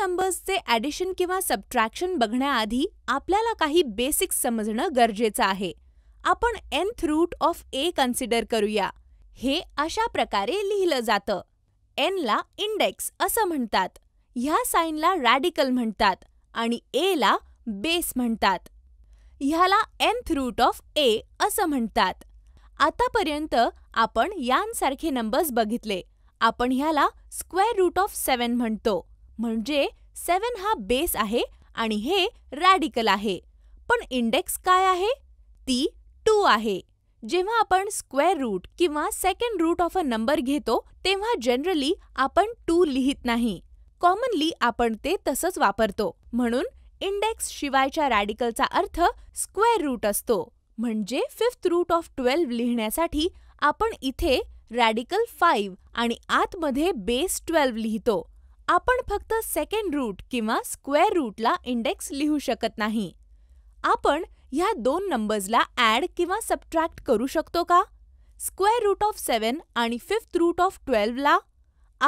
नंबर्सचे addition किंवा subtraction बघण्याआधी आपल्याला काही बेसिक्स समजणं गरजेचं आहे. आपण nth root of a consider करूया. हे अशा प्रकारे लिहिलं जातं. एनला इंडेक्स असं म्हणतात, ह्या साईनला रॅडिकल म्हणतात आणि एला बेस म्हणतात. ह्याला एन्थ रूट ऑफ ए असं म्हणतात. आतापर्यंत आपण यांसारखे नंबर्स बघितले. आपण ह्याला स्क्वेअर रूट ऑफ सेवन म्हणतो म्हणजे सेव्हन हा बेस आहे आणि हे रॅडिकल आहे पण इंडेक्स काय आहे ती टू आहे जेव्हा आपण स्क्वेअर रूट किंवा second root of a number घेतो तेव्हा जनरली आपण टू लिहित नाही कॉमनली आपण ते तसंच वापरतो म्हणून इंडेक्स शिवायच्या रॅडिकलचा अर्थ स्क्वेअर रूट असतो म्हणजे फिफ्थ रूट ऑफ ट्वेल्व्ह लिहिण्यासाठी आपण इथे रॅडिकल फाईव्ह आणि आतमध्ये बेस ट्वेल्व्ह लिहितो आपण फक्त सेकंड रूट किंवा स्क्वेअर रूटला इंडेक्स लिहू शकत नाही आपण ह्या दोन नंबर्सला ॲड किंवा सबट्रॅक्ट करू शकतो का स्क्वेअर रूट ऑफ सेवन आणि फिफ्थ रूट ऑफ ट्वेल्वला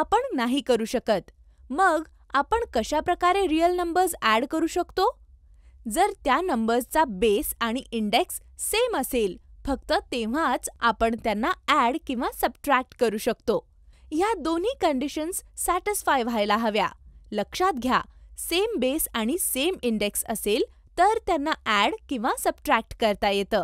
आपण नाही करू शकत मग आपण कशा प्रकारे रिअल नंबर्स ॲड करू शकतो जर त्या नंबर्सचा बेस आणि इंडेक्स सेम असेल फक्त तेव्हाच आपण त्यांना ॲड किंवा सबट्रॅक्ट करू शकतो ह्या दोन्ही कंडिशन्स सॅटिस्फाय व्हायला हव्या लक्षात घ्या सेम बेस आणि सेम इंडेक्स असेल तर त्यांना ॲड किंवा सबट्रॅक्ट करता येतं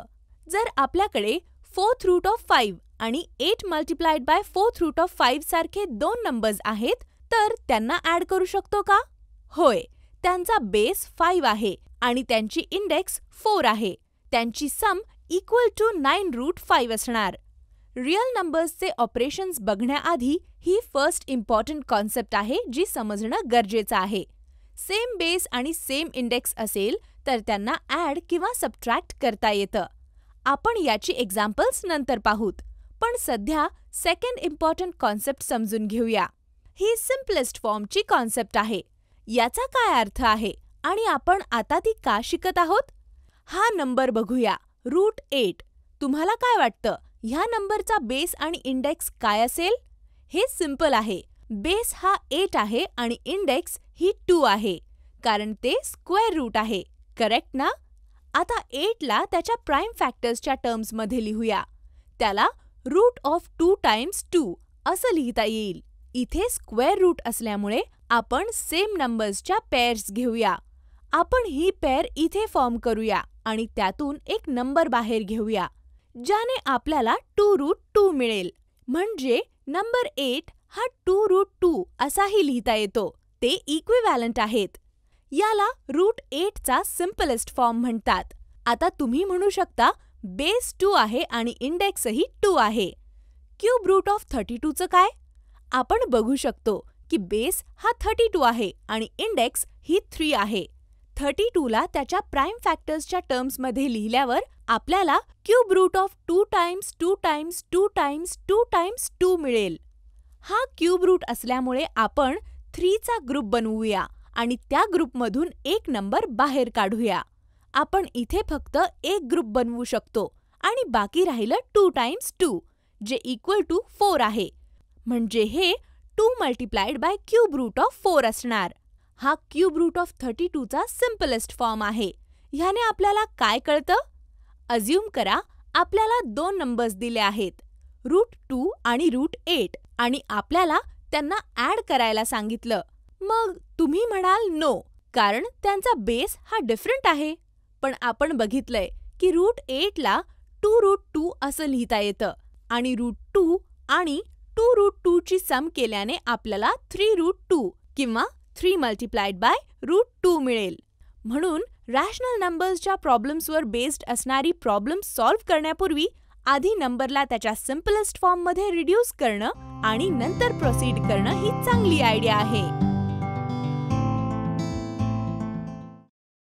जर आपल्याकडे फोर्थ रूट ऑफ फाईव्ह आणि eight multiplied by fourth root of five सारखे दोन नंबर्स आहेत तर त्यांना ॲड करू शकतो का होय त्यांचा बेस फाईव्ह आहे आणि त्यांची इंडेक्स फोर आहे त्यांची sum equal to nine root five असणार रिअल नंबर्सचे ऑपरेशन्स बघण्याआधी ही फर्स्ट इम्पॉर्टंट कॉन्सेप्ट आहे जी समजणं गरजेचं आहे सेम बेस आणि सेम इंडेक्स असेल तर त्यांना ॲड किंवा सबट्रॅक्ट करता येतं आपण याची एक्झाम्पल्स नंतर पाहूत पण सध्या सेकंड इम्पॉर्टंट कॉन्सेप्ट समजून घेऊया ही सिम्पलेस्ट फॉर्मची कॉन्सेप्ट आहे याचा काय अर्थ आहे आणि आपण आता ती का शिकत आहोत हा नंबर बघूया रूट एट तुम्हाला काय वाटतं ह्या नंबरचा बेस आणि इंडेक्स काय असेल हे सिम्पल आहे बेस हा एट आहे आणि इंडेक्स ही टू आहे कारण ते स्क्वेअर रूट आहे करेक्ट ना आता एटला त्याच्या प्राईम फॅक्टर्सच्या टर्म्समध्ये लिहूया त्याला root of two times two असं लिहिता येईल इथे स्क्वेअर रूट असल्यामुळे आपण सेम नंबर्सच्या पेअर्स घेऊया आपण ही पेअर इथे फॉर्म करूया आणि त्यातून एक नंबर बाहेर घेऊया ज्याने आपल्याला टू रूट टू मिळेल म्हणजे नंबर एट हा टू रूट टू असाही लिहिता येतो ते इक्विव्हॅलंट आहेत याला रूट एटचा सिम्पलेस्ट फॉर्म म्हणतात आता तुम्ही म्हणू शकता बेस टू आहे आणि इंडेक्सही टू आहे क्यूब रूट ऑफ थर्टी टूचं काय आपण बघू शकतो की बेस हा थर्टी टू आहे आणि इंडेक्स ही थ्री आहे थर्टी टूला त्याच्या प्राईम फॅक्टर्सच्या टर्म्समध्ये लिहिल्यावर आपल्याला cube root of two times two times two times two times two मिळेल हा क्यूब रूट असल्यामुळे आपण थ्रीचा ग्रुप बनवूया आणि त्या ग्रुपमधून एक नंबर बाहेर काढूया आपण इथे फक्त एक ग्रुप बनवू शकतो आणि बाकी राहिलं टू टाइम्स टू जे इक्वल टू फोर आहे म्हणजे हे two multiplied by cube root of four असणार हा क्यूब रूट ऑफ थर्टी टूचा सिम्पलेस्ट फॉर्म आहे ह्याने आपल्याला काय कळतं अज्युम करा आपल्याला दोन नंबर्स दिले आहेत रूट टू आणि रूट एट आणि आपल्याला त्यांना ॲड करायला सांगितलं मग तुम्ही म्हणाल नो कारण त्यांचा बेस हा डिफरंट आहे पण आपण बघितलंय की रूट एटला टू रूट टू असं लिहिता येतं आणि रूट टू आणि टू रूट टू ची सम केल्याने आपल्याला थ्री रूट टू किंवा three multiplied by root two मिळेल म्हणून रॅशनल नंबर्सच्या प्रॉब्लेम्सवर बेस्ड असणारी प्रॉब्लेम सॉल्व्ह करण्यापूर्वी आधी नंबरला त्याच्या सिम्पलेस्ट फॉर्ममध्ये रिड्यूस करणं आणि नंतर प्रोसीड करणं ही चांगली आयडिया आहे